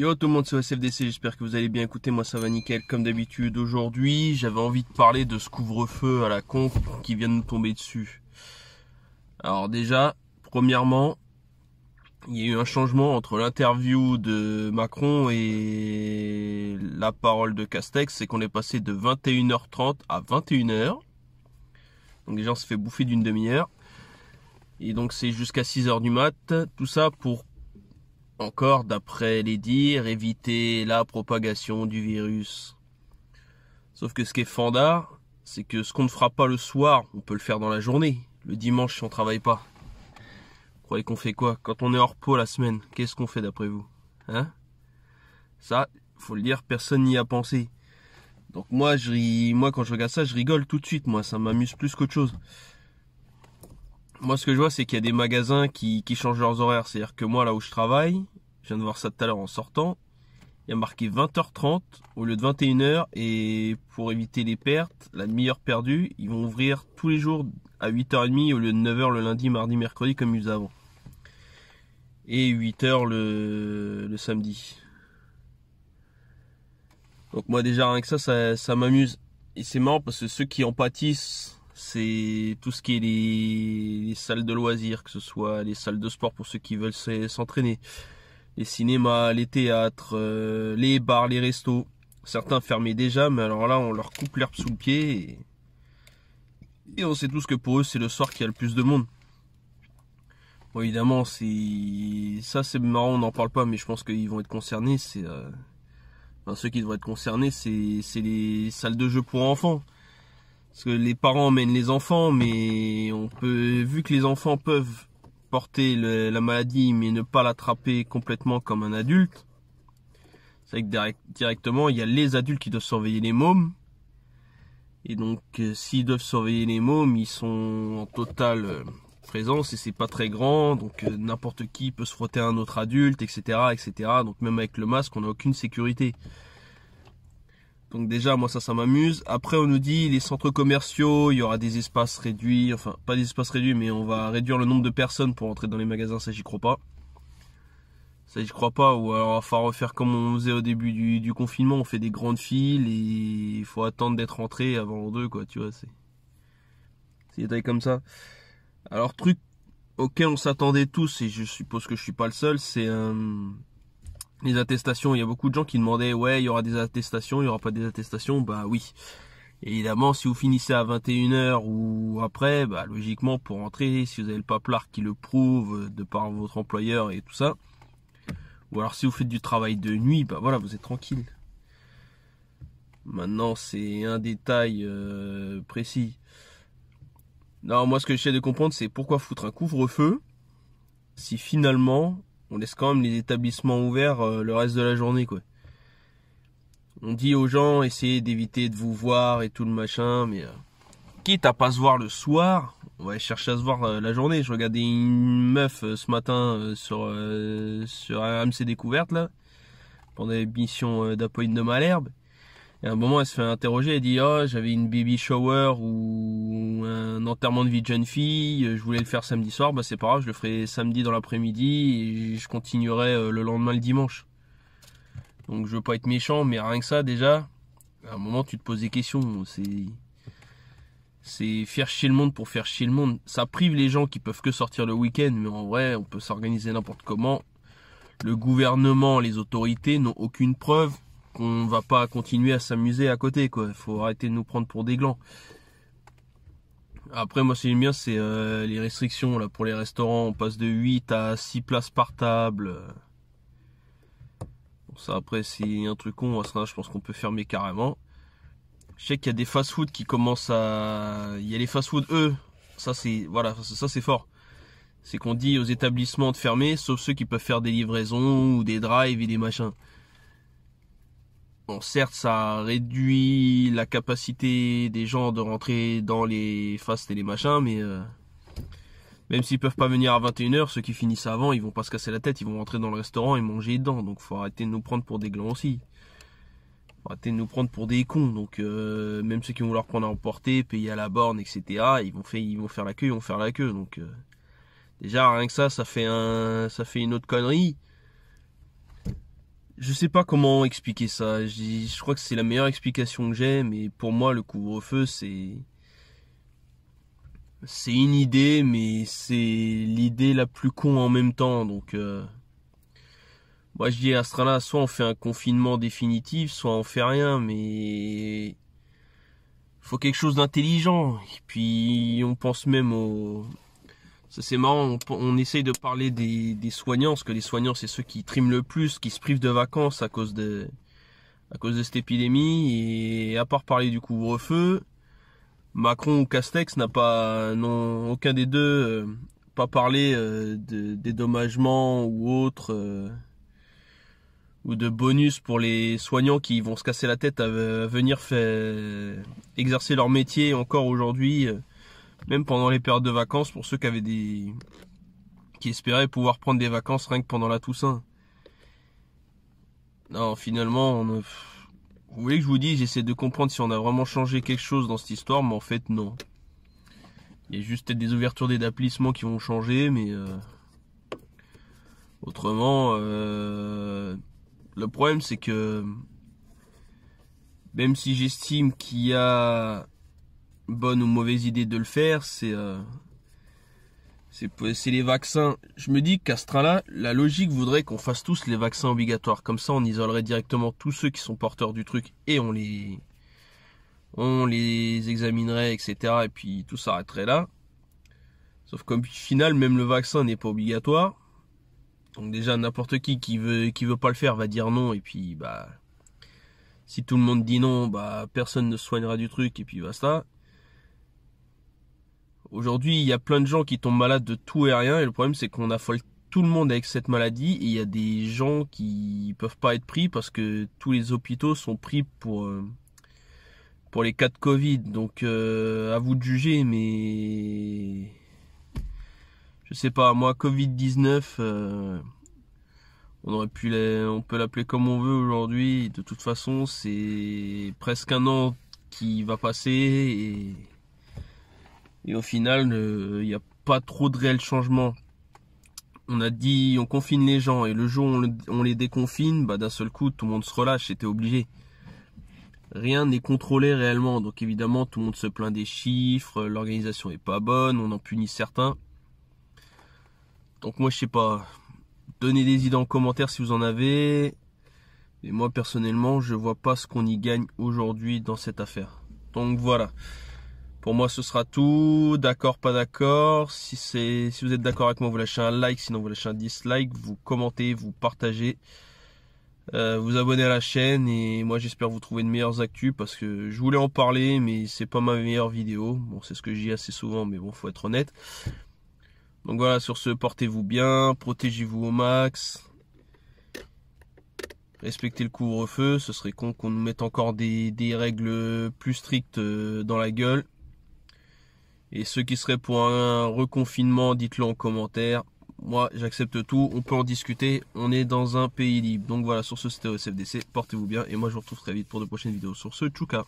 Yo tout le monde, c'est SFDc j'espère que vous allez bien. Écoutez, moi ça va nickel comme d'habitude. Aujourd'hui, j'avais envie de parler de ce couvre-feu à la con qui vient de nous tomber dessus. Alors déjà, premièrement, il y a eu un changement entre l'interview de Macron et la parole de Castex, c'est qu'on est passé de 21h30 à 21h. Donc les gens se fait bouffer d'une demi-heure. Et donc c'est jusqu'à 6h du mat, tout ça pour encore, d'après les dires, éviter la propagation du virus. Sauf que ce qui est fanda, c'est que ce qu'on ne fera pas le soir, on peut le faire dans la journée, le dimanche si on travaille pas. Vous croyez qu'on fait quoi Quand on est hors pot la semaine, qu'est-ce qu'on fait d'après vous Hein Ça, faut le dire, personne n'y a pensé. Donc moi, je, moi quand je regarde ça, je rigole tout de suite, moi, ça m'amuse plus qu'autre chose. Moi, ce que je vois, c'est qu'il y a des magasins qui changent leurs horaires. C'est-à-dire que moi, là où je travaille, je viens de voir ça tout à l'heure en sortant. Il y a marqué 20h30 au lieu de 21h. Et pour éviter les pertes, la demi-heure perdue, ils vont ouvrir tous les jours à 8h30 au lieu de 9h le lundi, mardi, mercredi comme ils avant. Et 8h le, samedi. Donc moi déjà rien que ça, ça, m'amuse. Et c'est marrant parce que ceux qui en pâtissent, c'est tout ce qui est les salles de loisirs, que ce soit les salles de sport pour ceux qui veulent s'entraîner les cinémas, les théâtres, euh, les bars, les restos. Certains fermaient déjà, mais alors là, on leur coupe l'herbe sous le pied. Et, on sait tous que pour eux, c'est le soir qui a le plus de monde. Bon, évidemment, ça, c'est marrant, on n'en parle pas, mais je pense qu'ils vont être concernés. C'est euh, ceux qui devraient être concernés, c'est les salles de jeux pour enfants. Parce que les parents mènent les enfants, mais on peut, vu que les enfants peuvent porter la maladie mais ne pas l'attraper complètement comme un adulte. C'est que directement, il y a les adultes qui doivent surveiller les mômes. Et donc, euh, s'ils doivent surveiller les mômes, ils sont en totale euh, présence et c'est pas très grand. Donc, euh, n'importe qui peut se frotter à un autre adulte, etc., etc. Donc, même avec le masque, on n'a aucune sécurité. Donc déjà, moi, ça, ça m'amuse. Après, on nous dit les centres commerciaux, il y aura des espaces réduits. Enfin, pas des espaces réduits, mais on va réduire le nombre de personnes pour entrer dans les magasins. Ça, j'y crois pas. Ça, j'y crois pas. Ou alors, il va falloir refaire comme on faisait au début du, confinement. On fait des grandes files et il faut attendre d'être rentré avant deux, quoi. Tu vois, c'est... C'est des trucs comme ça. Alors, truc auquel on s'attendait tous, et je suppose que je suis pas le seul, c'est... un euh, les attestations, il y a beaucoup de gens qui demandaient ouais, il y aura des attestations, il y aura pas des attestations, bah oui. Évidemment, si vous finissez à 21h ou après, bah logiquement pour entrer, si vous avez le paplard qui le prouve euh, de par votre employeur et tout ça, ou alors si vous faites du travail de nuit, bah voilà, vous êtes tranquille. Maintenant, c'est un détail euh, précis. Non, moi ce que j'essaie de comprendre, c'est pourquoi foutre un couvre-feu si finalement on laisse quand même les établissements ouverts euh, le reste de la journée, quoi. On dit aux gens, essayez d'éviter de vous voir et tout le machin, mais euh, quitte à pas se voir le soir, on va chercher à se voir euh, la journée. Je regardais une meuf ce matin sur, sur AMC Découverte, là, pendant l'émission d'Apolline de Malherbe. Et à un moment, elle se fait interroger, elle dit oh, j'avais une baby shower ou un enterrement de vie de jeune fille, je voulais le faire samedi soir, bah c'est pas grave, je le ferai samedi dans l'après-midi et je continuerai euh, le lendemain le dimanche." Donc je veux pas être méchant, mais rien que ça déjà, à un moment tu te poses des questions, c'est c'est faire chier le monde pour faire chier le monde. Ça prive les gens qui peuvent que sortir le week-end, mais en vrai, on peut s'organiser n'importe comment. Le gouvernement, les autorités n'ont aucune preuve on va pas continuer à s'amuser à côté, quoi. Faut arrêter de nous prendre pour des glands. Après, moi, ce qui bien, c'est euh, les restrictions, là, pour les restaurants. On passe de 8 à 6 places par table. Bon, ça, après, c'est un truc con. À je pense qu'on peut fermer carrément. Je sais qu'il y a des fast-food qui commencent à... Il y a les fast-food, eux. Ça, c'est... Voilà, ça, c'est fort c'est qu'on dit aux établissements de fermer, sauf ceux qui peuvent faire des livraisons ou des drives et des machins certes, ça réduit la capacité des gens de rentrer dans les fastes et les machins, mais euh, même s'ils peuvent pas venir à 21h, ceux qui finissent avant, ils vont pas se casser la tête, ils vont rentrer dans le restaurant et manger dedans. Donc faut arrêter de nous prendre pour des glands aussi. Faut arrêter de nous prendre pour des cons. Donc euh, même ceux qui vont vouloir prendre à emporter, payer à la borne, etc., ils vont faire, ils vont faire la queue, ils vont faire la queue. Donc euh, déjà rien que ça, ça fait un, ça fait une autre connerie. Je sais pas comment expliquer ça. Je, crois que c'est la meilleure explication que j'ai, mais pour moi, le couvre-feu, c'est. C'est une idée, mais c'est l'idée la plus con en même temps. Donc, euh, moi, je dis à train-là, soit on fait un confinement définitif, soit on fait rien, mais faut quelque chose d'intelligent. Et puis, on pense même au, c'est marrant, on, essaye de parler des, soignants, parce que les soignants c'est ceux qui triment le plus, qui se privent de vacances à cause de, à cause de cette épidémie, et à part parler du couvre-feu, Macron ou Castex n'ont pas, aucun des deux, euh, pas parlé euh, de dédommagement ou autre, euh, ou de bonus pour les soignants qui vont se casser la tête à, à venir faire, exercer leur métier encore aujourd'hui même pendant les périodes de vacances, pour ceux qui avaient des. qui espéraient pouvoir prendre des vacances rien que pendant la Toussaint. Non, finalement, on Vous voyez que je vous dise, j'essaie de comprendre si on a vraiment changé quelque chose dans cette histoire, mais en fait, non. Il y a juste peut-être des ouvertures d'établissements qui vont changer, mais. Euh, autrement, euh, le problème c'est que même si j'estime qu'il y a bonne ou mauvaise idée de le faire, c'est euh, c'est les vaccins. Je me dis qu'à ce train-là, la logique voudrait qu'on fasse tous les vaccins obligatoires. Comme ça, on isolerait directement tous ceux qui sont porteurs du truc et on les on les examinerait, etc. Et puis tout s'arrêterait là. Sauf qu'au final, même le vaccin n'est pas obligatoire. Donc déjà, n'importe qui qui veut qui veut pas le faire va dire non. Et puis bah, si tout le monde dit non, bah personne ne soignera du truc. Et puis basta. Aujourd'hui, il y a plein de gens qui tombent malades de tout et rien, et le problème c'est qu'on affole tout le monde avec cette maladie, et il y a des gens qui peuvent pas être pris parce que tous les hôpitaux sont pris pour euh, pour les cas de Covid. Donc euh, à vous de juger, mais je sais pas, moi Covid 19, euh, on aurait pu, on peut l'appeler comme on veut aujourd'hui. De toute façon, c'est presque un an qui va passer et et au final, il euh, n'y a pas trop de réels changements. On a dit, on confine les gens, et le jour où on, les déconfine, bah, d'un seul coup, tout le monde se relâche, c'était obligé. Rien n'est contrôlé réellement, donc évidemment, tout le monde se plaint des chiffres, l'organisation n'est pas bonne, on en punit certains. Donc moi, je sais pas, donnez des idées en commentaire si vous en avez. Et moi personnellement, je vois pas ce qu'on y gagne aujourd'hui dans cette affaire. Donc voilà. Pour moi, ce sera tout. D'accord, pas d'accord. Si si vous êtes d'accord avec moi, vous lâchez un like. Sinon, vous lâchez un dislike. Vous commentez, vous partagez, euh, vous abonnez à la chaîne. Et moi, j'espère vous trouver de meilleures actus parce que je voulais en parler, mais c'est pas ma meilleure vidéo. Bon, c'est ce que j'ai assez souvent, mais bon, faut être honnête. Donc voilà, sur ce, portez-vous bien, protégez-vous au max. Respectez le couvre-feu, ce serait con qu'on nous mette encore des règles plus strictes euh, dans la gueule. Et ceux qui seraient pour un reconfinement, dites-le en commentaire. Moi, j'accepte tout, on peut en discuter, on est dans un pays libre. Donc voilà, sur ce, c'était OSFDC, portez-vous bien, et moi je vous retrouve très vite pour de prochaines vidéos. Sur ce, tchouka